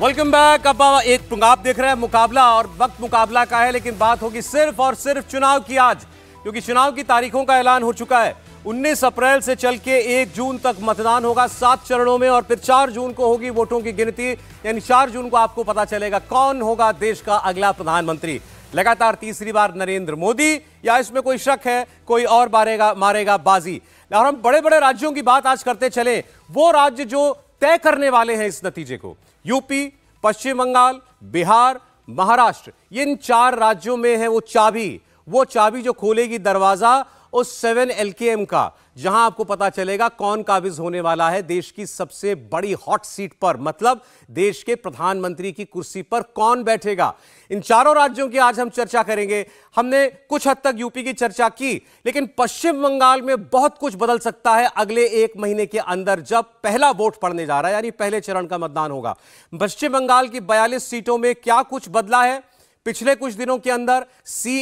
Welcome back अब एक आप देख रहे हैं मुकाबला और वक्त मुकाबला का है लेकिन बात होगी सिर्फ और सिर्फ चुनाव की आज क्योंकि चुनाव की तारीखों का ऐलान हो चुका है उन्नीस अप्रैल से चल के एक जून तक मतदान होगा सात चरणों में और फिर चार जून को होगी वोटों की गिनती यानी चार जून को आपको पता चलेगा कौन होगा देश का अगला प्रधानमंत्री लगातार तीसरी बार नरेंद्र मोदी या इसमें कोई शक है कोई और मारेगा मारेगा बाजी और हम बड़े बड़े राज्यों की बात आज करते चले वो राज्य जो तय करने वाले हैं इस नतीजे को यूपी पश्चिम बंगाल बिहार महाराष्ट्र इन चार राज्यों में है वो चाबी वो चाबी जो खोलेगी दरवाजा उस सेवन एल का जहां आपको पता चलेगा कौन काबिज होने वाला है देश की सबसे बड़ी हॉट सीट पर मतलब देश के प्रधानमंत्री की कुर्सी पर कौन बैठेगा इन चारों राज्यों की आज हम चर्चा करेंगे हमने कुछ हद तक यूपी की चर्चा की लेकिन पश्चिम बंगाल में बहुत कुछ बदल सकता है अगले एक महीने के अंदर जब पहला वोट पड़ने जा रहा है यानी पहले चरण का मतदान होगा पश्चिम बंगाल की बयालीस सीटों में क्या कुछ बदला है पिछले कुछ दिनों के अंदर सी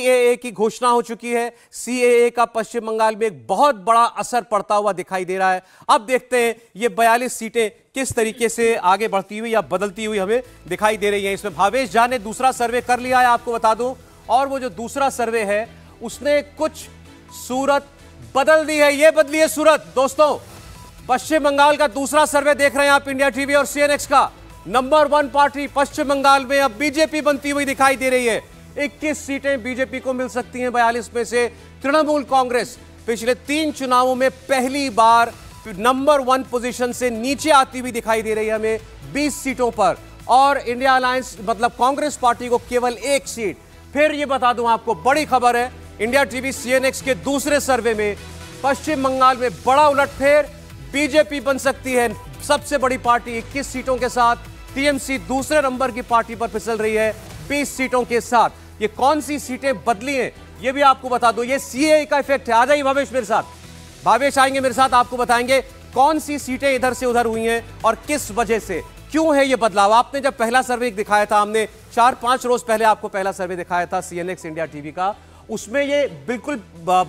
की घोषणा हो चुकी है सीएए का पश्चिम बंगाल में एक बहुत बड़ा असर पड़ता हुआ दिखाई दे रहा है अब देखते हैं ये बयालीस सीटें किस तरीके से आगे बढ़ती हुई या बदलती हुई हमें दिखाई दे रही है इसमें भावेश झा ने दूसरा सर्वे कर लिया है आपको बता दूं और वो जो दूसरा सर्वे है उसने कुछ सूरत बदल दी है ये बदली है सूरत दोस्तों पश्चिम बंगाल का दूसरा सर्वे देख रहे हैं आप इंडिया टीवी और सीएनएक्स का number one party Paschim Bangal में अब बीजेपी बनती हुई दिखाई दे रही है 21 सीटें बीजेपी को मिल सकती हैं बयालीस में से तृणमूल कांग्रेस पिछले तीन चुनावों में पहली बार नंबर वन पोजीशन से नीचे आती हुई दिखाई दे रही है हमें 20 सीटों पर और इंडिया अलायंस मतलब कांग्रेस पार्टी को केवल एक सीट फिर ये बता दूं आपको बड़ी खबर है इंडिया टीवी सीएनएक्स के दूसरे सर्वे में पश्चिम बंगाल में बड़ा उलटफेर बीजेपी बन सकती है सबसे बड़ी पार्टी इक्कीस सीटों के साथ टीएमसी दूसरे नंबर की पार्टी पर फिसल रही है बीस सीटों के साथ ये कौन सी सीटें बदली हैं ये भी आपको बता दो ये सीए का इफेक्ट है आ जाइए भावेश मेरे साथ भावेश आएंगे मेरे साथ आपको बताएंगे कौन सी सीटें इधर से उधर हुई हैं और किस वजह से क्यों है ये बदलाव आपने जब पहला सर्वे दिखाया था हमने चार पांच रोज पहले आपको पहला सर्वे दिखाया था सीएनएक्स इंडिया टीवी का उसमें ये बिल्कुल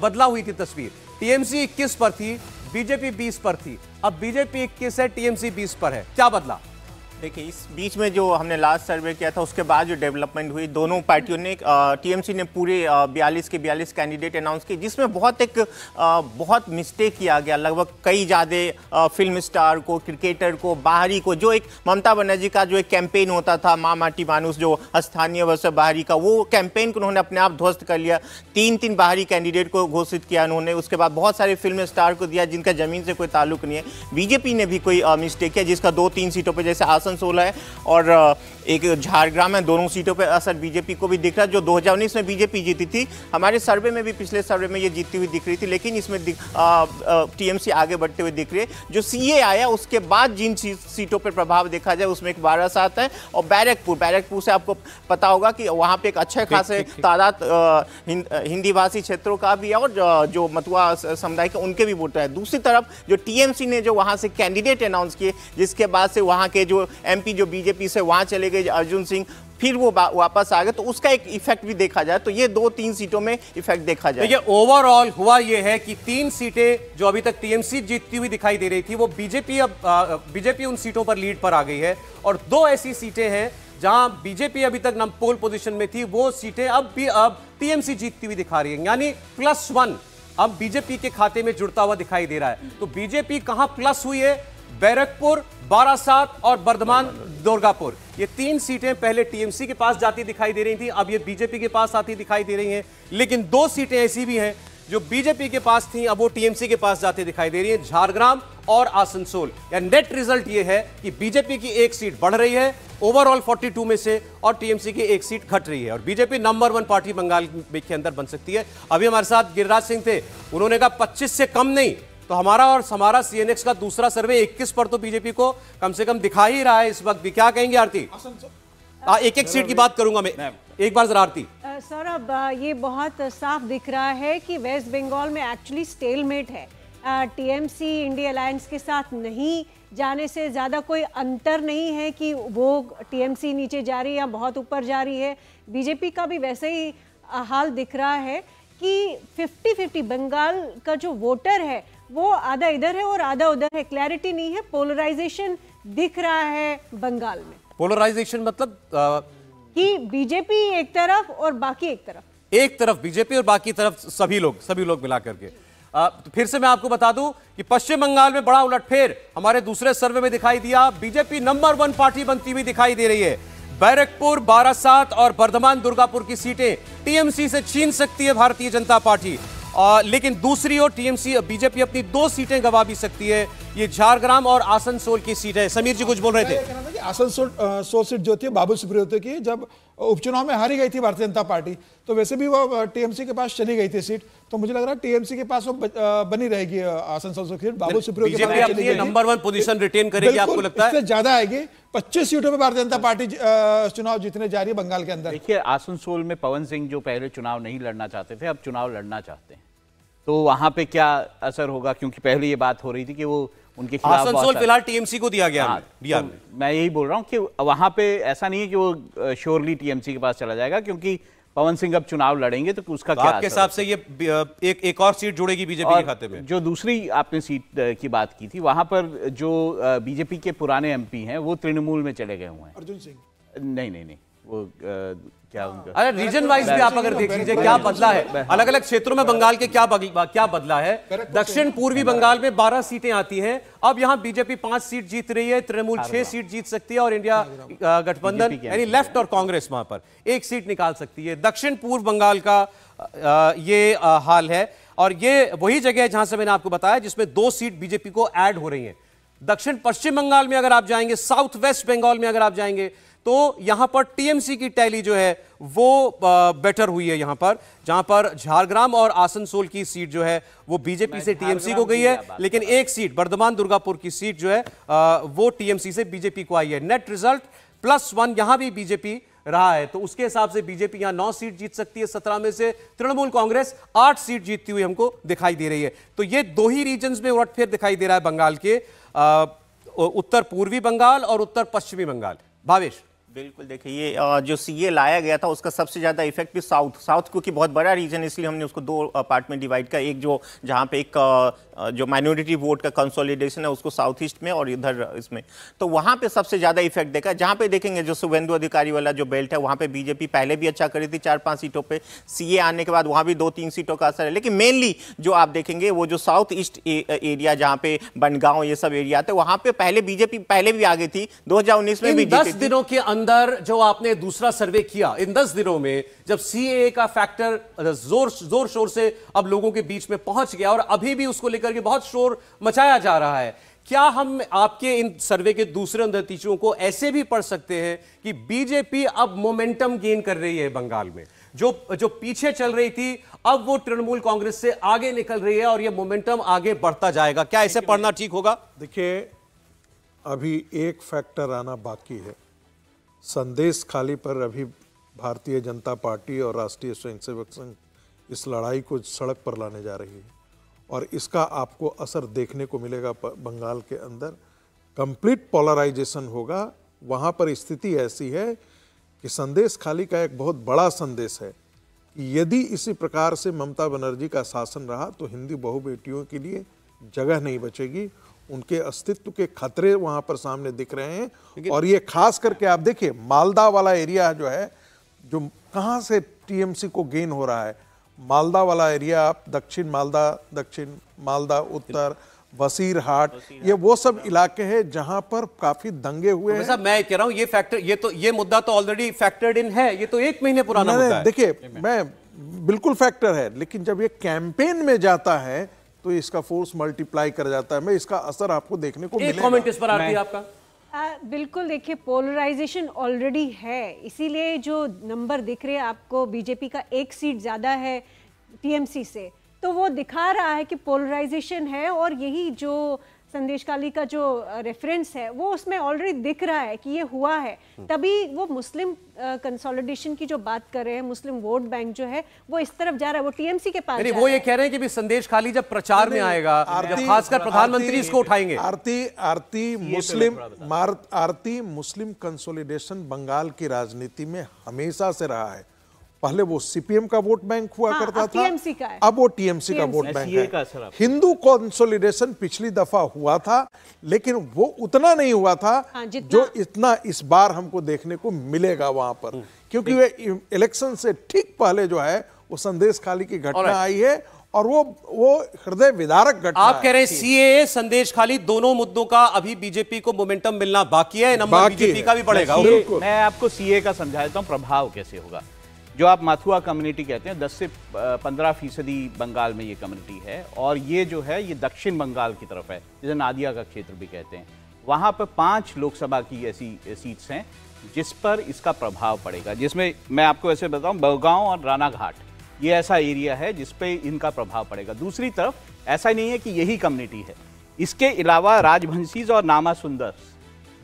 बदला हुई थी तस्वीर टीएमसी इक्कीस पर थी बीजेपी बीस पर थी अब बीजेपी इक्कीस है टीएमसी बीस पर है क्या बदला देखिए इस बीच में जो हमने लास्ट सर्वे किया था उसके बाद जो डेवलपमेंट हुई दोनों पार्टियों ने टीएमसी ने पूरे बयालीस के बयालीस कैंडिडेट अनाउंस किए जिसमें बहुत एक आ, बहुत मिस्टेक किया गया लगभग कई ज़्यादा फिल्म स्टार को क्रिकेटर को बाहरी को जो एक ममता बनर्जी का जो एक कैंपेन होता था माँ माटी मानूस जो स्थानीय वर्ष बाहरी का वो कैंपेन को उन्होंने अपने आप ध्वस्त कर लिया तीन तीन बाहरी कैंडिडेट को घोषित किया उन्होंने उसके बाद बहुत सारे फिल्म स्टार को दिया जिनका ज़मीन से कोई ताल्लुक नहीं है बीजेपी ने भी कोई मिस्टेक किया जिसका दो तीन सीटों पर जैसे आस आसनसोल है और एक झारग्राम है दोनों सीटों पर असर बीजेपी को भी दिख रहा है जो 2019 में बीजेपी जीती थी हमारे सर्वे में भी पिछले सर्वे में ये जीती हुई दिख रही थी लेकिन इसमें टीएमसी आगे बढ़ते हुए दिख रही है जो सीए आया उसके बाद जिन सीटों पर प्रभाव देखा जाए उसमें एक बारह सात है और बैरकपुर बैरकपुर से आपको पता होगा कि वहाँ पे एक अच्छे खासे तादाद हिंदी भाषी क्षेत्रों का भी है और जो, मतुआ समुदाय के उनके भी वोटर है दूसरी तरफ जो टीएमसी ने जो वहाँ से कैंडिडेट अनाउंस किए जिसके बाद से वहाँ के जो एमपी जो बीजेपी से वहाँ चले गए अर्जुन सिंह फिर वो वापस आ गए तो उसका एक इफेक्ट भी देखा जाए तो ये दो तीन सीटों में इफेक्ट देखा जाए देखिए ओवरऑल हुआ ये है कि तीन सीटें जो अभी तक टीएमसी जीतती हुई दिखाई दे रही थी वो बीजेपी अब बीजेपी उन सीटों पर लीड पर आ गई है और दो ऐसी सीटें हैं जहां बीजेपी अभी तक नम पोल पोजिशन में थी वो सीटें अब भी अब टीएमसी जीतती हुई दिखा रही है यानी प्लस वन अब बीजेपी के खाते में जुड़ता हुआ दिखाई दे रहा है तो बीजेपी कहां प्लस हुई है बैरकपुर बारासात और बर्धमान दुर्गापुर ये तीन सीटें पहले टीएमसी के पास जाती दिखाई दे रही थी अब ये बीजेपी के पास आती दिखाई दे रही हैं लेकिन दो सीटें ऐसी भी हैं जो बीजेपी के पास थी अब वो टीएमसी के पास जाते दिखाई दे रही है झारग्राम और आसनसोल या नेट रिजल्ट ये है कि बीजेपी की एक सीट बढ़ रही है ओवरऑल 42 में से और टीएमसी की एक सीट घट रही है और BJP number one party Bangal के अंदर बन सकती है अभी हमारे साथ गिरिराज सिंह थे उन्होंने कहा 25 से कम नहीं तो हमारा और हमारा सीएनएक्स का दूसरा सर्वे 21 पर तो बीजेपी को कम से कम दिखा ही रहा है इस वक्त भी क्या कहेंगे आरती एक एक सीट की बात करूंगा मैं एक बार जरा आरती सर अब ये बहुत साफ दिख रहा है कि वेस्ट बंगाल में एक्चुअली स्टेलमेट है टीएमसी इंडिया अलायंस के साथ नहीं जाने से ज़्यादा कोई अंतर नहीं है कि वो टीएमसी नीचे जा रही है या बहुत ऊपर जा रही है बीजेपी का भी वैसे ही हाल दिख रहा है कि 50-50 बंगाल का जो वोटर है वो आधा इधर है और आधा उधर है क्लैरिटी नहीं है पोलराइजेशन दिख रहा है बंगाल में पोलराइजेशन मतलब आ... कि बीजेपी एक तरफ और बाकी एक तरफ एक तरफ बीजेपी और बाकी तरफ सभी लोग सभी लोग मिला करके तो फिर से मैं आपको बता दूं कि पश्चिम बंगाल में बड़ा उलटफेर हमारे दूसरे सर्वे में दिखाई दिया बीजेपी नंबर वन पार्टी बनती हुई दिखाई दे रही है बैरकपुर बारासात और बर्धमान दुर्गापुर की सीटें टीएमसी से छीन सकती है भारतीय जनता पार्टी आ, लेकिन दूसरी ओर टीएमसी बीजेपी अपनी दो सीटें गवा भी सकती है ये झारग्राम और आसनसोल की सीट है समीर जी कुछ बोल रहे थे आसनसोल सोल सीट जो थी बाबू सुप्रियो की जब उपचुनाव में हारी गई थी भारतीय जनता पार्टी तो वैसे भी वो टीएमसी के पास चली गई थी सीट तो मुझे लग रहा है टीएमसी के पास वो बनी रहेगी Asansol seat Babu Supriyo number one position retain करेगी आपको लगता है ज्यादा आएगी 25 सीटों पर भारतीय जनता पार्टी चुनाव जीतने जा रही है बंगाल के अंदर देखिए आसनसोल में पवन सिंह जो पहले चुनाव नहीं लड़ना चाहते थे अब चुनाव लड़ना चाहते हैं तो वहां पे क्या असर होगा क्योंकि पहले ये बात हो रही थी कि वो उनके खिलाफ आसनसोल फिलहाल टीएमसी को दिया गया हाँ, तो मैं यही बोल रहा हूँ कि वहां पे ऐसा नहीं है कि वो श्योरली टीएमसी के पास चला जाएगा क्योंकि पवन सिंह अब चुनाव लड़ेंगे तो उसका तो क्या आपके हिसाब से ये एक एक और सीट जुड़ेगी बीजेपी के खाते में जो दूसरी आपने सीट की बात की थी वहां पर जो बीजेपी के पुराने एमपी हैं वो तृणमूल में चले गए हुए हैं अर्जुन सिंह नहीं नहीं नहीं वो क्या उनका अरे रीजन वाइज भी आप अगर देख लीजिए क्या बदला है अलग अलग क्षेत्रों में बंगाल के क्या क्या बदला है दक्षिण पूर्वी बंगाल में 12 सीटें आती हैं अब यहाँ बीजेपी पांच सीट जीत रही है तृणमूल छह सीट जीत सकती है और इंडिया गठबंधन यानी लेफ्ट और कांग्रेस वहां पर एक सीट निकाल सकती है दक्षिण पूर्व बंगाल का ये हाल है और ये वही जगह है जहां से मैंने आपको बताया जिसमें दो सीट बीजेपी को एड हो रही है दक्षिण पश्चिम बंगाल में अगर आप जाएंगे साउथ वेस्ट बंगाल में अगर आप जाएंगे तो यहां पर टीएमसी की टैली जो है वो बेटर हुई है यहां पर जहां पर झारग्राम और आसनसोल की सीट जो है वो बीजेपी से टीएमसी को गई है लेकिन एक सीट बर्धमान दुर्गापुर की सीट जो है वो टीएमसी से बीजेपी को आई है नेट रिजल्ट प्लस वन यहां भी बीजेपी रहा है तो उसके हिसाब से बीजेपी यहां नौ सीट जीत सकती है सत्रह में से तृणमूल कांग्रेस आठ सीट जीतती हुई हमको दिखाई दे रही है तो ये दो ही रीजन में उलटफेर दिखाई दे रहा है बंगाल के आ, उत्तर पूर्वी बंगाल और उत्तर पश्चिमी बंगाल भावेश बिल्कुल देखिए ये जो सीए लाया गया था उसका सबसे ज़्यादा इफेक्ट भी साउथ साउथ क्योंकि बहुत बड़ा रीजन है इसलिए हमने उसको दो पार्ट में डिवाइड किया एक जो जहाँ पे एक जो माइनॉरिटी वोट का कंसोलिडेशन है उसको साउथ ईस्ट में और इधर इसमें तो वहाँ पे सबसे ज़्यादा इफेक्ट देखा जहाँ पे देखेंगे जो शुभेंदु अधिकारी वाला जो बेल्ट है वहाँ पे बीजेपी पहले भी अच्छा करी थी चार पाँच सीटों पर सी आने के बाद वहाँ भी दो तीन सीटों का असर है लेकिन मेनली जो आप देखेंगे वो जो साउथ ईस्ट एरिया जहाँ पे बनगांव ये सब एरिया थे तो वहाँ पे पहले बीजेपी पहले भी आगे थी दो में भी दस दिनों के अंदर अंदर जो आपने दूसरा सर्वे किया इन दस दिनों में जब सीएए का फैक्टर जोर जोर शोर से अब लोगों के बीच में पहुंच गया और अभी भी उसको लेकर के बहुत शोर मचाया जा रहा है क्या हम आपके इन सर्वे के दूसरे नतीजों को ऐसे भी पढ़ सकते हैं कि बीजेपी अब मोमेंटम गेन कर रही है बंगाल में जो जो पीछे चल रही थी अब वो तृणमूल कांग्रेस से आगे निकल रही है और ये मोमेंटम आगे बढ़ता जाएगा क्या ऐसे पढ़ना ठीक होगा देखिए अभी एक फैक्टर आना बाकी है संदेश खाली पर अभी भारतीय जनता पार्टी और राष्ट्रीय स्वयंसेवक संघ इस लड़ाई को सड़क पर लाने जा रही है और इसका आपको असर देखने को मिलेगा बंगाल के अंदर कंप्लीट पोलराइजेशन होगा वहाँ पर स्थिति ऐसी है कि संदेश खाली का एक बहुत बड़ा संदेश है कि यदि इसी प्रकार से ममता बनर्जी का शासन रहा तो हिंदी बहु बेटियों के लिए जगह नहीं बचेगी उनके अस्तित्व के खतरे वहां पर सामने दिख रहे हैं और ये खास करके आप देखिए मालदा वाला एरिया जो है जो कहाँ से टीएमसी को गेन हो रहा है मालदा वाला एरिया आप दक्षिण मालदा दक्षिण मालदा उत्तर वसीर हाट ये वो सब इलाके हैं जहां पर काफी दंगे हुए तो हैं मैं कह रहा हूं ये फैक्टर ये तो ये मुद्दा तो ऑलरेडी फैक्टर्ड इन है ये तो एक महीने पुराना मुद्दा है देखिए मैं बिल्कुल फैक्टर है लेकिन जब ये कैंपेन में जाता है तो इसका फोर्स मल्टीप्लाई कर जाता है मैं इसका असर आपको देखने को एक कमेंट इस पर आ आपका आ, बिल्कुल देखिए पोलराइजेशन ऑलरेडी है इसीलिए जो नंबर दिख रहे हैं आपको बीजेपी का एक सीट ज़्यादा है टीएमसी से तो वो दिखा रहा है कि पोलराइजेशन है और यही जो संदेश काली का जो रेफरेंस है वो उसमें ऑलरेडी दिख रहा है कि ये हुआ है हम्म। तभी वो मुस्लिम कंसोलिडेशन की जो बात कर रहे हैं मुस्लिम वोट बैंक जो है वो इस तरफ जा रहा है वो टीएमसी के पास वो ये कह रहे हैं कि संदेश खाली जब प्रचार में आएगा जब खासकर प्रधानमंत्री इसको उठाएंगे आरती आरती मुस्लिम आरती मुस्लिम कंसोलिडेशन बंगाल की राजनीति में हमेशा से रहा है पहले वो सीपीएम का वोट बैंक हुआ हाँ, करता था का अब वो टीएमसी का वोट बैंक e है हिंदू कॉन्सोलिडेशन पिछली दफा हुआ था लेकिन वो उतना नहीं हुआ था हाँ, जो इतना इस बार हमको देखने को मिलेगा वहां पर हम्म। क्योंकि वे इलेक्शन से ठीक पहले जो है वो संदेश खाली की घटना आई है और वो वो हृदय विदारक घटना आप कह रहे हैं सीए संदेश खाली दोनों मुद्दों का अभी बीजेपी को मोमेंटम मिलना बाकी है नंबर बीजेपी का भी बढ़ेगा मैं आपको सीए का समझा देता प्रभाव कैसे होगा जो आप माथुआ कम्युनिटी कहते हैं 10 से 15 फीसदी बंगाल में ये कम्युनिटी है और ये जो है ये दक्षिण बंगाल की तरफ है जिसे नादिया का क्षेत्र भी कहते हैं वहाँ पर पाँच लोकसभा की ऐसी सीट्स हैं जिस पर इसका प्रभाव पड़ेगा जिसमें मैं आपको ऐसे बताऊँ बहगाँव और रानाघाट ये ऐसा एरिया है जिस पर इनका प्रभाव पड़ेगा दूसरी तरफ ऐसा नहीं है कि यही कम्युनिटी है इसके अलावा राजभंसीज और नामा सुंदर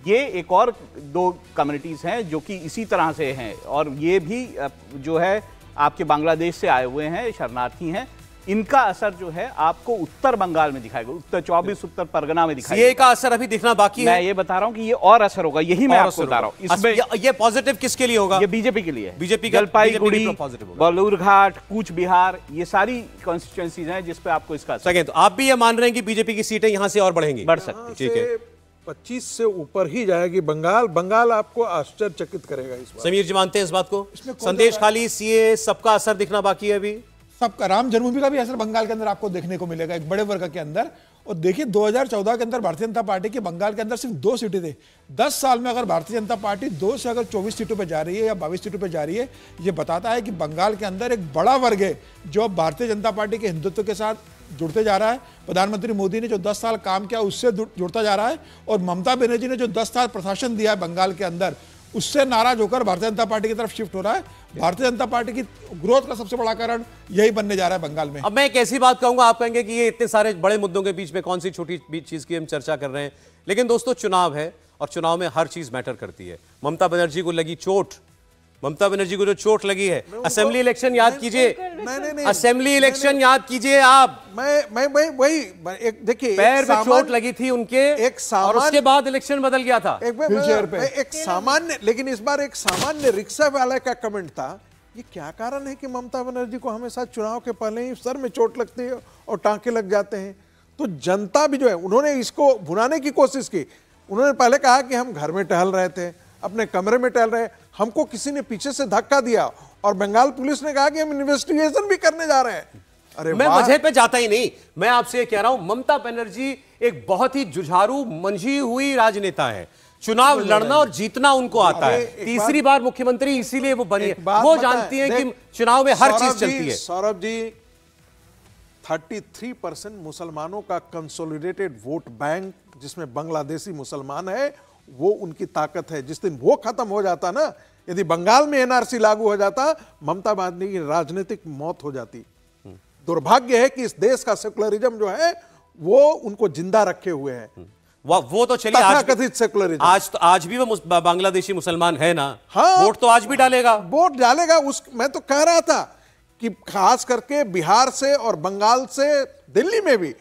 ये एक और दो कम्युनिटीज़ हैं जो कि इसी तरह से हैं और ये भी जो है आपके बांग्लादेश से आए हुए हैं शरणार्थी हैं इनका असर जो है आपको उत्तर बंगाल में दिखाएगा उत्तर चौबीस उत्तर परगना में दिखाएगा ये का असर अभी दिखना बाकी है ये बता रहा हूँ कि ये और असर होगा यही मैं आपको बता रहा हूँ इसमें ये, पॉजिटिव किसके लिए होगा ये बीजेपी के लिए बीजेपी जलपाईगुड़ी बलूरघाट कूच बिहार ये सारी कॉन्स्टिट्युएंसीज हैं जिसपे आपको इसका सके तो आप भी ये मान रहे हैं कि बीजेपी की सीटें यहाँ से और बढ़ेंगी बढ़ सकती ठीक है 25 से ऊपर ही जाएगी बंगाल बंगाल आपको आश्चर्यचकित करेगा इस बार समीर जी मानते हैं इस बात को संदेश खाली सीए सबका असर दिखना बाकी है अभी सबका राम जन्मभूमि का भी असर बंगाल के अंदर आपको देखने को मिलेगा एक बड़े वर्ग के अंदर और देखिए 2014 के अंदर भारतीय जनता पार्टी की बंगाल के अंदर सिर्फ दो सीटें थी दस साल में अगर भारतीय जनता पार्टी दो से अगर चौबीस सीटों पर जा रही है या बाईस सीटों पर जा रही है ये बताता है कि बंगाल के अंदर एक बड़ा वर्ग है जो भारतीय जनता पार्टी के हिंदुत्व के साथ जुड़ते जा रहा है प्रधानमंत्री मोदी ने जो 10 साल काम किया उससे जुड़ता जा रहा है और ममता बनर्जी ने जो 10 साल प्रशासन दिया है बंगाल के अंदर उससे नाराज होकर भारतीय जनता पार्टी की तरफ शिफ्ट हो रहा है भारतीय जनता पार्टी की ग्रोथ का सबसे बड़ा कारण यही बनने जा रहा है बंगाल में अब मैं एक ऐसी बात कहूंगा आप कहेंगे कि ये इतने सारे बड़े मुद्दों के बीच में कौन सी छोटी चीज की हम चर्चा कर रहे हैं लेकिन दोस्तों चुनाव है और चुनाव में हर चीज मैटर करती है ममता बनर्जी को लगी चोट ममता बनर्जी को जो चोट लगी है असेंबली इलेक्शन याद कीजिए असेंबली इलेक्शन याद कीजिए आप मैं मैं मैं वही एक देखिए पैर में चोट लगी थी उनके एक और उसके बाद इलेक्शन बदल गया था एक, एक सामान्य लेकिन इस बार एक सामान्य रिक्शा वाले का कमेंट था ये क्या कारण है कि ममता बनर्जी को हमेशा चुनाव के पहले ही सर में चोट लगती है और टांके लग जाते हैं तो जनता भी जो है उन्होंने इसको भुनाने की कोशिश की उन्होंने पहले कहा कि हम घर में टहल रहे थे अपने कमरे में टहल रहे हमको किसी ने पीछे से धक्का दिया और बंगाल पुलिस ने कहा कि हम इन्वेस्टिगेशन भी करने जा रहे हैं अरे मैं वजह पे जाता ही नहीं मैं आपसे ये कह रहा हूं ममता बनर्जी एक बहुत ही जुझारू मंझी हुई राजनेता है चुनाव लड़ना और जीतना उनको आता है तीसरी बार, बार मुख्यमंत्री इसीलिए वो बनी है वो जानती है कि चुनाव में हर चीज चलती है सौरभ जी 33 परसेंट मुसलमानों का कंसोलिडेटेड वोट बैंक जिसमें बांग्लादेशी मुसलमान है वो उनकी ताकत है जिस दिन वो खत्म हो जाता ना यदि बंगाल में एनआरसी लागू हो जाता ममता बनर्जी की राजनीतिक मौत हो जाती हम्म। दुर्भाग्य है कि इस देश का सेकुलरिज्म जो है वो उनको जिंदा रखे हुए है हम्म। वो तो चलिए आज कथित सेकुलरिज्म आज तो आज भी वो बांग्लादेशी मुसलमान है ना हाँ वोट तो आज भी डालेगा वोट डालेगा उस मैं तो कह रहा था कि खास करके बिहार से और बंगाल से दिल्ली में भी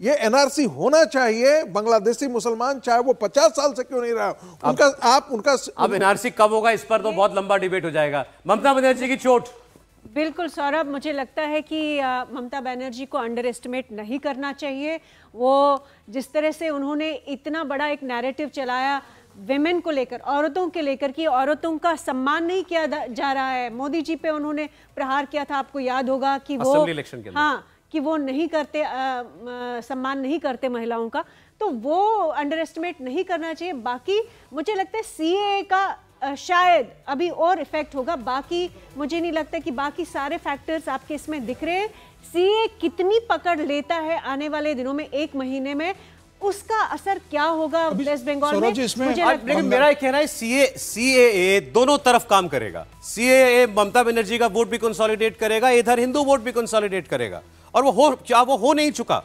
ये एनआरसी होना चाहिए बांग्लादेशी मुसलमान चाहे वो पचास साल से क्यों नहीं रहा उनका आप उनका अब एनआरसी कब होगा इस पर तो बहुत लंबा डिबेट हो जाएगा ममता बनर्जी की चोट बिल्कुल सौरभ मुझे लगता है कि ममता बनर्जी को अंडर एस्टिमेट नहीं करना चाहिए वो जिस तरह से उन्होंने इतना बड़ा एक नैरेटिव चलाया वेमेन को लेकर औरतों के लेकर कि औरतों का सम्मान नहीं किया जा रहा है मोदी जी पे उन्होंने प्रहार किया था आपको याद होगा कि वो हाँ कि वो नहीं करते आ, आ, सम्मान नहीं करते महिलाओं का तो वो अंडर एस्टिमेट नहीं करना चाहिए बाकी मुझे लगता है सी का आ, शायद अभी और इफेक्ट होगा बाकी मुझे नहीं लगता कि बाकी सारे फैक्टर्स आपके इसमें दिख रहे हैं सी कितनी पकड़ लेता है आने वाले दिनों में एक महीने में उसका असर क्या होगा वेस्ट बंगाल में लेकिन मेरा ये कहना है सीए सीएए दोनों तरफ काम करेगा सीएए ममता बनर्जी का वोट भी कंसोलिडेट करेगा इधर हिंदू वोट भी कंसोलिडेट करेगा और वो हो क्या वो हो नहीं चुका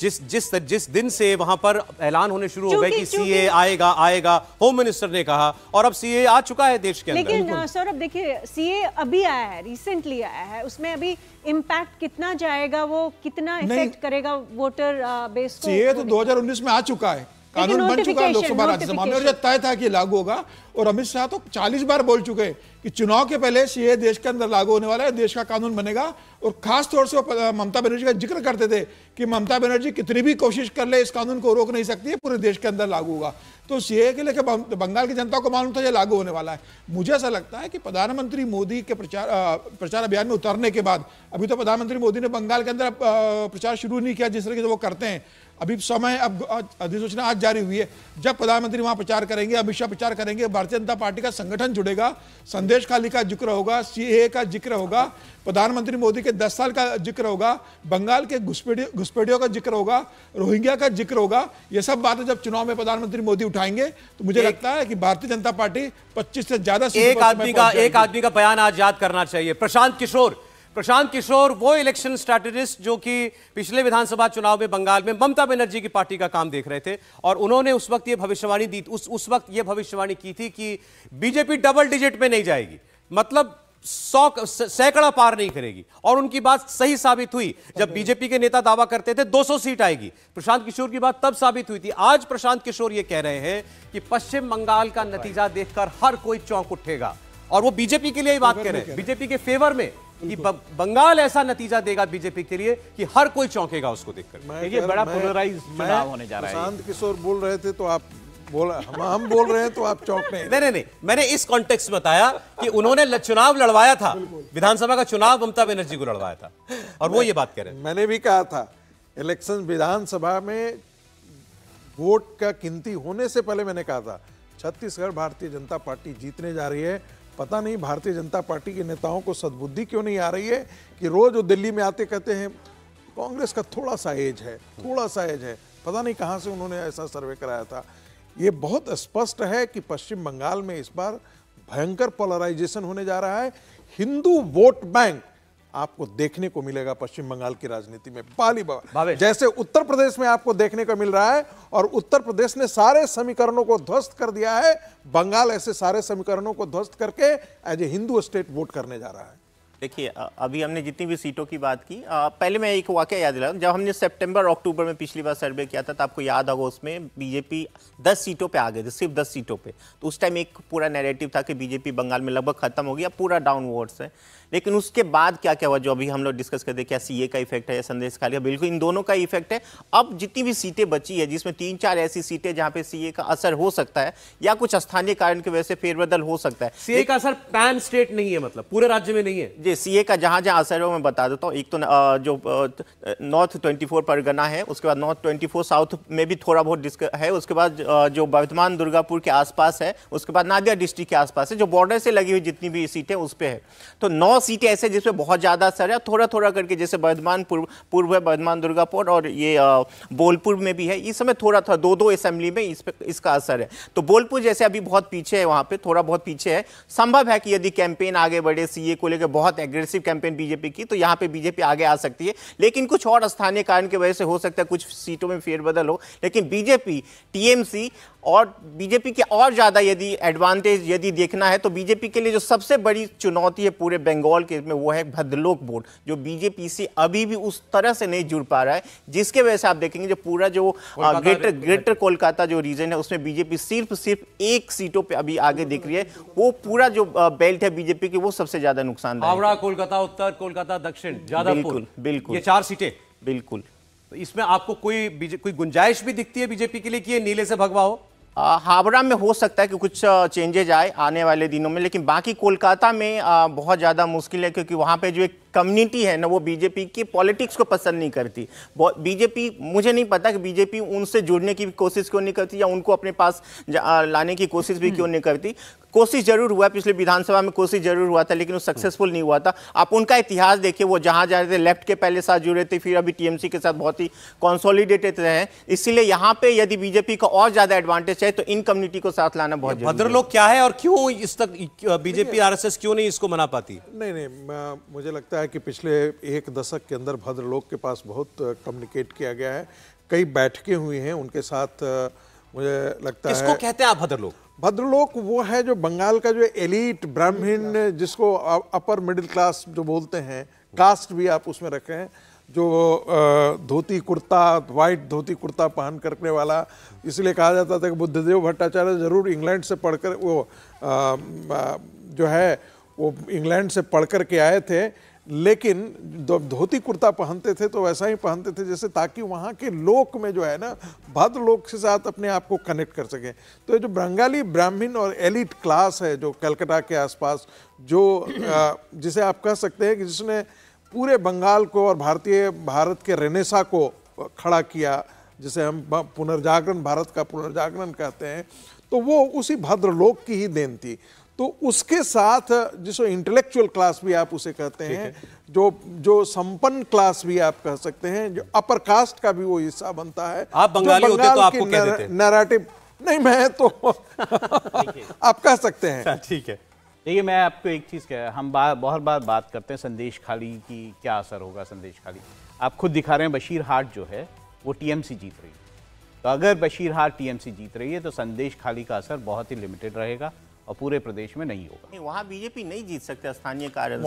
जिस जिस जिस दिन से वहां पर ऐलान होने शुरू हो गए कि सीए आएगा आएगा होम मिनिस्टर ने कहा और अब सीए आ चुका है देश के अंदर लेकिन अब देखिए सीए अभी आया है रिसेंटली आया है उसमें अभी इम्पैक्ट कितना जाएगा वो कितना इफेक्ट करेगा वोटर बेस को सीए तो 2019 में आ चुका है कानून बन चुका है लोकसभा राज्यसभा में और जब तय था कि लागू होगा और अमित शाह तो 40 बार बोल चुके कि चुनाव के पहले सीए देश के अंदर लागू होने वाला है देश का कानून बनेगा और खास तौर से ममता बनर्जी का जिक्र करते थे कि ममता बनर्जी कितनी भी कोशिश कर ले इस कानून को रोक नहीं सकती है पूरे देश के अंदर लागू होगा तो सीए के लेकर बंगाल की जनता को मालूम था यह लागू होने वाला है मुझे ऐसा लगता है कि प्रधानमंत्री मोदी के प्रचार प्रचार अभियान में उतरने के बाद अभी तो प्रधानमंत्री मोदी ने बंगाल के अंदर प्रचार शुरू नहीं किया जिस तरह से वो करते हैं अभी समय अब अधिसूचना आज जारी हुई है जब प्रधानमंत्री वहां प्रचार करेंगे अमित शाह प्रचार करेंगे भारतीय जनता पार्टी का संगठन जुड़ेगा संदेश खाली का जिक्र होगा सीए का जिक्र होगा प्रधानमंत्री मोदी के 10 साल का जिक्र होगा बंगाल के घुसपैठियों घुसपेड़ियों का जिक्र होगा रोहिंग्या का जिक्र होगा ये सब बातें जब चुनाव में प्रधानमंत्री मोदी उठाएंगे तो मुझे लगता है कि भारतीय जनता पार्टी पच्चीस से ज्यादा एक आदमी का एक आदमी का बयान आज याद करना चाहिए प्रशांत किशोर प्रशांत किशोर वो इलेक्शन स्ट्रैटेजिस्ट जो कि पिछले विधानसभा चुनाव में बंगाल में ममता बनर्जी की पार्टी का काम देख रहे थे और उन्होंने उस वक्त ये भविष्यवाणी दी उस उस वक्त ये भविष्यवाणी की थी कि बीजेपी डबल डिजिट में नहीं जाएगी मतलब सौ सैकड़ा पार नहीं करेगी और उनकी बात सही साबित हुई जब बीजेपी के नेता दावा करते थे 200 सीट आएगी प्रशांत किशोर की बात तब साबित हुई थी आज प्रशांत किशोर ये कह रहे हैं कि पश्चिम बंगाल का नतीजा देखकर हर कोई चौंक उठेगा और वो बीजेपी के लिए ही बात कह रहे हैं बीजेपी के फेवर में कि बंगाल ऐसा नतीजा देगा बीजेपी के लिए कि हर कोई चौंकेगा उसको देखकर ये बड़ा पोलराइज चुनाव होने जा रहा है शांत किशोर बोल रहे थे तो आप बोला हम बोल रहे हैं तो आप चौंक में नहीं नहीं मैंने इस कॉन्टेक्स्ट में बताया कि उन्होंने चुनाव लड़वाया था विधानसभा का चुनाव ममता बनर्जी को लड़वाया था और वो ये बात कह रहे हैं मैंने भी कहा था इलेक्शन विधानसभा में वोट का गिनती होने से पहले मैंने कहा था छत्तीसगढ़ भारतीय जनता पार्टी जीतने जा रही है पता नहीं भारतीय जनता पार्टी के नेताओं को सद्बुद्धि क्यों नहीं आ रही है कि रोज वो दिल्ली में आते कहते हैं कांग्रेस का थोड़ा सा एज है थोड़ा सा एज है पता नहीं कहाँ से उन्होंने ऐसा सर्वे कराया था ये बहुत स्पष्ट है कि पश्चिम बंगाल में इस बार भयंकर पोलराइजेशन होने जा रहा है हिंदू वोट बैंक आपको देखने को मिलेगा पश्चिम बंगाल की राजनीति में पहली बार जैसे उत्तर प्रदेश में आपको देखने को मिल रहा है और उत्तर प्रदेश ने सारे समीकरणों को ध्वस्त कर दिया है बंगाल ऐसे सारे समीकरणों को ध्वस्त करके as a Hindu state vote करने जा रहा है देखिए अभी हमने जितनी भी सीटों की बात की आ, पहले मैं एक वाक्य याद दिला जब हमने सितंबर अक्टूबर में पिछली बार सर्वे किया था तो आपको याद होगा उसमें बीजेपी 10 सीटों पे आ गए थे सिर्फ 10 सीटों पे तो उस टाइम एक पूरा नैरेटिव था कि बीजेपी बंगाल में लगभग खत्म हो गया पूरा डाउन वोट्स है लेकिन उसके बाद क्या क्या हुआ जो अभी हम लोग डिस्कस करते क्या सी का इफेक्ट है या संदेश खाली है बिल्कुल इन दोनों का इफेक्ट है अब जितनी भी सीटें बची है जिसमें तीन चार ऐसी सीटें जहाँ पे सी का असर हो सकता है या कुछ स्थानीय कारण की वजह से फेरबदल हो सकता है सी का असर पैन स्टेट नहीं है मतलब पूरे राज्य में नहीं है सी ए का जहाँ जहाँ असर है मैं बता देता हूँ एक तो जो नॉर्थ 24 परगना है उसके बाद नॉर्थ 24 साउथ में भी थोड़ा बहुत डिस्क है उसके बाद जो वर्धमान दुर्गापुर के आसपास है उसके बाद नादिया डिस्ट्रिक्ट के आसपास है जो बॉर्डर से लगी हुई जितनी भी सीटें उस पर है तो नौ सीटें ऐसे जिसमें बहुत ज़्यादा असर है थोड़ा थोड़ा करके जैसे वर्धमान पूर्व पूर्व है वर्धमान दुर्गापुर और ये बोलपुर में भी है इस समय थोड़ा थोड़ा दो दो असेंबली में इस पर इसका असर है तो बोलपुर जैसे अभी बहुत पीछे है वहाँ पर थोड़ा बहुत पीछे है संभव है कि यदि कैंपेन आगे बढ़े सी को लेकर बहुत बहुत एग्रेसिव कैंपेन बीजेपी की तो यहाँ पे बीजेपी आगे आ सकती है लेकिन कुछ और स्थानीय कारण की वजह से हो सकता है कुछ सीटों में फेरबदल हो लेकिन बीजेपी टीएमसी और बीजेपी के और ज़्यादा यदि एडवांटेज यदि देखना है तो बीजेपी के लिए जो सबसे बड़ी चुनौती है पूरे बंगाल के में वो है भद्रलोक बोर्ड जो बीजेपी से अभी भी उस तरह से नहीं जुड़ पा रहा है जिसके वजह से आप देखेंगे जो पूरा जो ग्रेटर ग्रेटर कोलकाता जो रीजन है उसमें बीजेपी सिर्फ सिर्फ एक सीटों पर अभी आगे दिख रही है वो पूरा जो बेल्ट है बीजेपी की वो सबसे ज़्यादा नुकसानदायक हावड़ा कोलकाता उत्तर कोलकाता दक्षिण जादवपुर बिल्कुल ये चार सीटें बिल्कुल तो इसमें आपको कोई कोई गुंजाइश भी दिखती है बीजेपी के लिए कि ये नीले से भगवा हो हावड़ा में हो सकता है कि कुछ चेंजेज आए आने वाले दिनों में लेकिन बाकी कोलकाता में बहुत ज़्यादा मुश्किल है क्योंकि वहाँ पे जो एक कम्युनिटी है ना वो बीजेपी की पॉलिटिक्स को पसंद नहीं करती बीजेपी मुझे नहीं पता कि बीजेपी उनसे जुड़ने की कोशिश क्यों नहीं करती या उनको अपने पास लाने की कोशिश भी क्यों नहीं करती कोशिश जरूर हुआ पिछले विधानसभा में कोशिश जरूर हुआ था लेकिन वो सक्सेसफुल नहीं हुआ था आप उनका इतिहास देखिए वो जहाँ जा रहे थे लेफ्ट के पहले साथ जुड़े थे फिर अभी टीएमसी के साथ बहुत ही कॉन्सोलिडेटेड रहे इसीलिए यहाँ पे यदि बीजेपी का और ज्यादा एडवांटेज है तो इन कम्युनिटी को साथ लाना बहुत भद्र लोग क्या है और क्यों इस तक बीजेपी आर क्यों नहीं इसको मना पाती नहीं नहीं मुझे लगता लगता है कि पिछले एक दशक के अंदर भद्रलोक के पास बहुत कम्युनिकेट किया गया है कई बैठकें हुई हैं उनके साथ मुझे लगता इसको है इसको कहते हैं आप भद्रलोक भद्रलोक वो है जो बंगाल का जो एलिट ब्राह्मण जिसको अपर मिडिल क्लास जो बोलते हैं कास्ट भी आप उसमें रखें हैं जो धोती कुर्ता वाइट धोती कुर्ता पहन करने वाला इसलिए कहा जाता था कि बुद्धदेव भट्टाचार्य जरूर इंग्लैंड से पढ़कर वो आ, जो है वो इंग्लैंड से पढ़कर के आए थे लेकिन जब धोती कुर्ता पहनते थे तो वैसा ही पहनते थे जैसे ताकि वहाँ के लोक में जो है ना भद्र लोक के साथ अपने आप को कनेक्ट कर सकें तो ये जो बंगाली ब्राह्मण और एलिट क्लास है जो कलकत्ता के आसपास जो जिसे आप कह सकते हैं कि जिसने पूरे बंगाल को और भारतीय भारत के रेनेसा को खड़ा किया जिसे हम पुनर्जागरण भारत का पुनर्जागरण कहते हैं तो वो उसी भद्रलोक की ही देन थी तो उसके साथ जिसको इंटेलेक्चुअल क्लास भी आप उसे कहते हैं है। जो जो संपन्न क्लास भी आप कह सकते हैं जो अपर कास्ट का भी वो हिस्सा बनता है आप बंगाली होते तो आपको कह देते नैरेटिव नहीं मैं तो आप कह सकते हैं अच्छा, ठीक है देखिए मैं आपको एक चीज़ कह हम बार बहुत बार बात करते हैं संदेश खाली की क्या असर होगा संदेश खाली आप खुद दिखा रहे हैं बशीर हाट जो है वो टीएमसी जीत रही है तो अगर बशीर हाट टीएमसी जीत रही है तो संदेश खाली का असर बहुत ही लिमिटेड रहेगा और पूरे प्रदेश में नहीं होगा वहाँ बीजेपी नहीं जीत सकते स्थानीय कार्य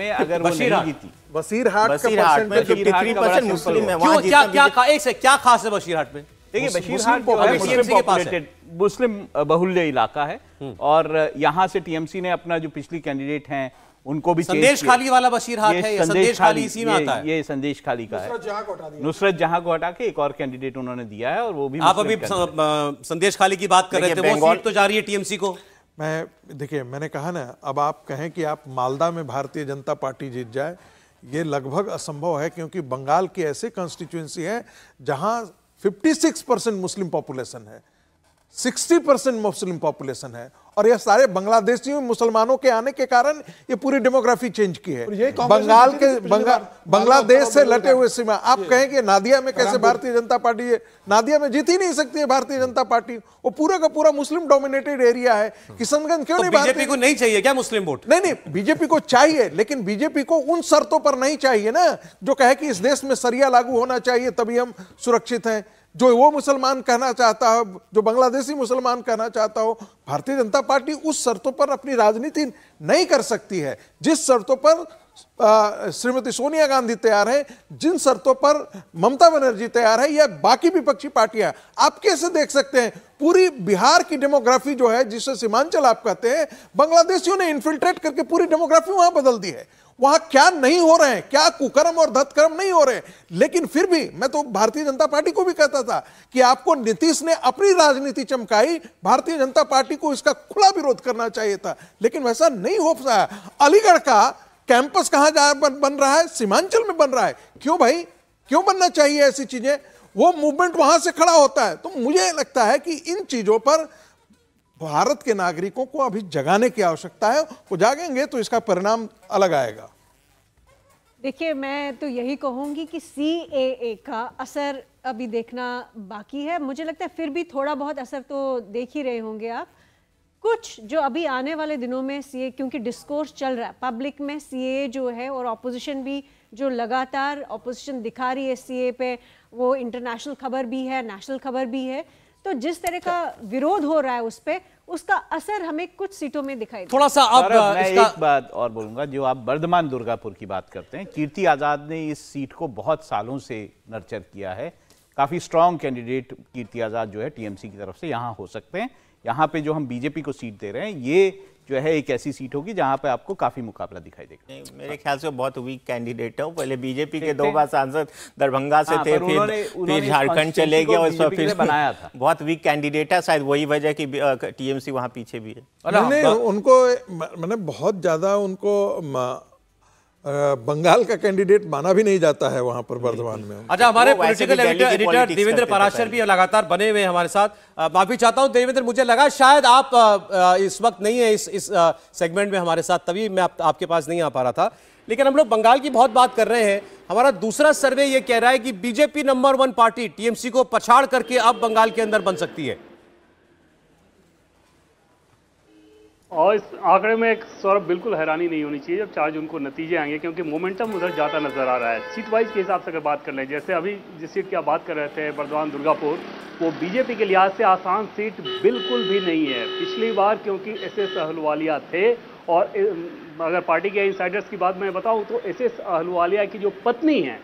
में अगर बसीरहाट क्या खास है बसीरहाट में बशीरहाट मुस्लिम तो बहुल्य इलाका है हम्म। और यहाँ से टीएमसी ने अपना जो पिछली कैंडिडेट हैं उनको भी संदेश खाली वाला बशीर हाथ है संदेश, खाली इसी में आता है ये संदेश खाली का है नुसरत जहां को हटा के एक और कैंडिडेट उन्होंने दिया है और वो भी आप अभी संदेश खाली की बात कर रहे थे वो तो जा रही है टीएमसी को मैं देखिए मैंने कहा ना अब आप कहें कि आप मालदा में भारतीय जनता पार्टी जीत जाए ये लगभग असंभव है क्योंकि बंगाल की ऐसे कॉन्स्टिट्यूंसी है जहां 56 परसेंट मुस्लिम पॉपुलेशन है 60 परसेंट मुस्लिम पॉपुलेशन है और ये सारे बांग्लादेशी मुसलमानों के आने के कारण ये पूरी डेमोग्राफी चेंज की है बंगाल के बांग्लादेश से लटे हुए सीमा आप कहेंगे नादिया में कैसे भारतीय जनता पार्टी है नादिया में जीत ही नहीं सकती है भारतीय जनता पार्टी वो पूरा का पूरा मुस्लिम डोमिनेटेड एरिया है किशनगंज क्यों तो नहीं बीजेपी को नहीं चाहिए क्या मुस्लिम वोट नहीं नहीं बीजेपी को चाहिए लेकिन बीजेपी को उन शर्तों पर नहीं चाहिए ना जो कहे कि इस देश में सरिया लागू होना चाहिए तभी हम सुरक्षित हैं जो वो मुसलमान कहना चाहता हो जो बांग्लादेशी मुसलमान कहना चाहता हो भारतीय जनता पार्टी उस शर्तों पर अपनी राजनीति नहीं कर सकती है जिस शर्तों पर श्रीमती सोनिया गांधी तैयार है जिन शर्तों पर ममता बनर्जी तैयार है या बाकी विपक्षी पार्टियां आप कैसे देख सकते हैं पूरी बिहार की डेमोग्राफी जो है जिसे सीमांचल आप कहते हैं बांग्लादेशियों ने इन्फिल्ट्रेट करके पूरी डेमोग्राफी वहां बदल दी है वहां क्या नहीं हो रहे हैं क्या कुकर्म और धतकर्म नहीं हो रहे हैं लेकिन फिर भी मैं तो भारतीय जनता पार्टी को भी कहता था कि आपको नीतीश ने अपनी राजनीति चमकाई भारतीय जनता पार्टी को इसका खुला विरोध करना चाहिए था लेकिन वैसा नहीं हो पाया अलीगढ़ का कैंपस कहां जा बन, बन रहा है सीमांचल में बन रहा है क्यों भाई क्यों बनना चाहिए ऐसी चीजें वो मूवमेंट वहां से खड़ा होता है तो मुझे लगता है कि इन चीजों पर भारत के नागरिकों को अभी जगाने की आवश्यकता है वो जागेंगे तो इसका परिणाम अलग आएगा देखिए मैं तो यही कहूँगी कि सी ए ए का असर अभी देखना बाकी है मुझे लगता है फिर भी थोड़ा बहुत असर तो देख ही रहे होंगे आप कुछ जो अभी आने वाले दिनों में सी ए क्योंकि डिस्कोर्स चल रहा है पब्लिक में सी ए जो है और ऑपोजिशन भी जो लगातार ऑपोजिशन दिखा रही है सी ए पे वो इंटरनेशनल खबर भी है नेशनल खबर भी है तो जिस तरह का तो विरोध हो रहा है उस पर उसका असर हमें कुछ सीटों में दिखाई थोड़ा सा अब मैं इसका... एक बात और बोलूंगा जो आप बर्धमान दुर्गापुर की बात करते हैं कीर्ति आजाद ने इस सीट को बहुत सालों से नर्चर किया है काफी स्ट्रांग कैंडिडेट कीर्ति आजाद जो है टीएमसी की तरफ से यहाँ हो सकते हैं यहाँ पे जो हम बीजेपी को सीट दे रहे हैं ये जो है एक ऐसी सीट होगी जहां पर आपको काफी मुकाबला दिखाई देगा मेरे ख्याल से बहुत वीक कैंडिडेट है पहले बीजेपी के दो बार सांसद दरभंगा से हाँ, थे फिर फिर झारखंड चले गए और फिर बनाया था बहुत वीक कैंडिडेट है शायद वही वजह की टीएमसी वहां पीछे भी है हाँ, उनको मैंने मतलब बहुत ज्यादा उनको बंगाल का कैंडिडेट माना भी नहीं जाता है वहां पर वर्धमान में अच्छा हमारे पॉलिटिकल एडिटर देवेंद्र पराशर भी लगातार बने हुए हमारे साथ माफी चाहता हूं देवेंद्र मुझे लगा शायद आप इस वक्त नहीं है इस इस सेगमेंट में हमारे साथ तभी मैं आप, आपके पास नहीं आ पा रहा था लेकिन हम लोग बंगाल की बहुत बात कर रहे हैं हमारा दूसरा सर्वे ये कह रहा है कि BJP number one party TMC को पछाड़ करके अब बंगाल के अंदर बन सकती है और इस आंकड़े में एक सौरभ बिल्कुल हैरानी नहीं होनी चाहिए जब चार जून को नतीजे आएंगे क्योंकि मोमेंटम उधर जाता नजर आ रहा है सीट वाइज के हिसाब से अगर बात कर लें जैसे अभी जिस सीट की आप बात कर रहे थे बर्धवान दुर्गापुर वो बीजेपी के लिहाज से आसान सीट बिल्कुल भी नहीं है पिछली बार क्योंकि एस एस अहलवालिया थे और अगर पार्टी के इंसाइडर्स की बात मैं बताऊँ तो एस एस अहलवालिया की जो पत्नी हैं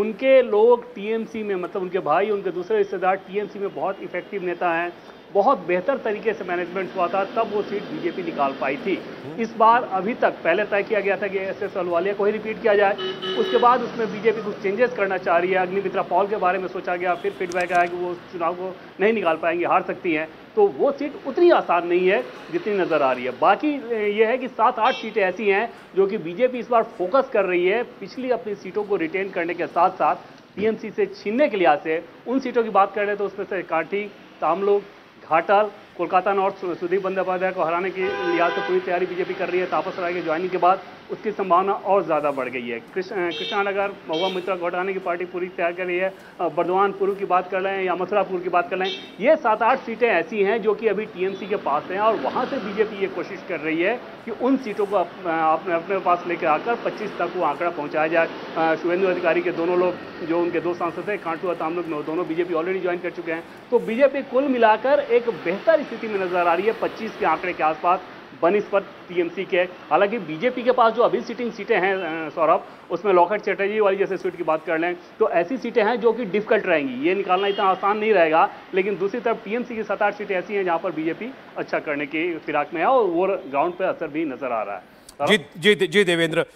उनके लोग टीएमसी में मतलब उनके भाई उनके दूसरे रिश्तेदार टीएमसी में बहुत इफेक्टिव नेता हैं बहुत बेहतर तरीके से मैनेजमेंट हुआ था तब वो सीट बीजेपी निकाल पाई थी हम्म। इस बार अभी तक पहले तय किया गया था कि एस एस अलवालिया को ही रिपीट किया जाए उसके बाद उसमें बीजेपी कुछ चेंजेस करना चाह रही है अग्निमित्रा पॉल के बारे में सोचा गया फिर फीडबैक आया कि वो चुनाव को नहीं निकाल पाएंगे हार सकती हैं तो वो सीट उतनी आसान नहीं है जितनी नज़र आ रही है बाकी ये है कि सात आठ सीटें ऐसी हैं जो कि बीजेपी इस बार फोकस कर रही है पिछली अपनी सीटों को रिटेन करने के साथ साथ पीएमसी से छीनने के लिहाज से उन सीटों की बात कर हैं तो उसमें से कांटी तामलोग घाटाल कोलकाता नॉर्थ सुदीप बंदोपाध्याय को हराने की लिहाज से पूरी तैयारी बीजेपी कर रही है तापस राय के ज्वाइनिंग के बाद उसकी संभावना और ज़्यादा बढ़ गई है कृष्णा नगर महुआ मित्रा को हटाने की पार्टी पूरी तैयार कर रही है बर्धवानपुर की बात कर रहे हैं या मथुरापुर की बात कर रहे हैं ये सात आठ सीटें ऐसी हैं जो कि अभी टीएमसी के पास हैं और वहाँ से बीजेपी ये कोशिश कर रही है कि उन सीटों को अपने अपने पास लेकर आकर पच्चीस तक वो आंकड़ा पहुँचाया जाए शुभेंदु अधिकारी के दोनों लोग जो उनके दो सांसद हैं कांटू और तामलुक दोनों बीजेपी ऑलरेडी ज्वाइन कर चुके हैं तो बीजेपी कुल मिलाकर एक बेहतर स्थिति में नजर आ रही है पच्चीस के आंकड़े के आसपास बनिस्पत टीएमसी के हालांकि बीजेपी के पास जो अभी सीटिंग सीटें हैं सौरभ उसमें लॉकेट चटर्जी वाली जैसे सीट की बात कर लें तो ऐसी सीटें हैं जो कि डिफिकल्ट रहेंगी ये निकालना इतना आसान नहीं रहेगा लेकिन दूसरी तरफ टीएमसी की सात आठ सीटें ऐसी हैं जहां पर बीजेपी अच्छा करने की फिराक में है और वो ग्राउंड पर असर भी नजर आ रहा है जी जी जी देवेंद्र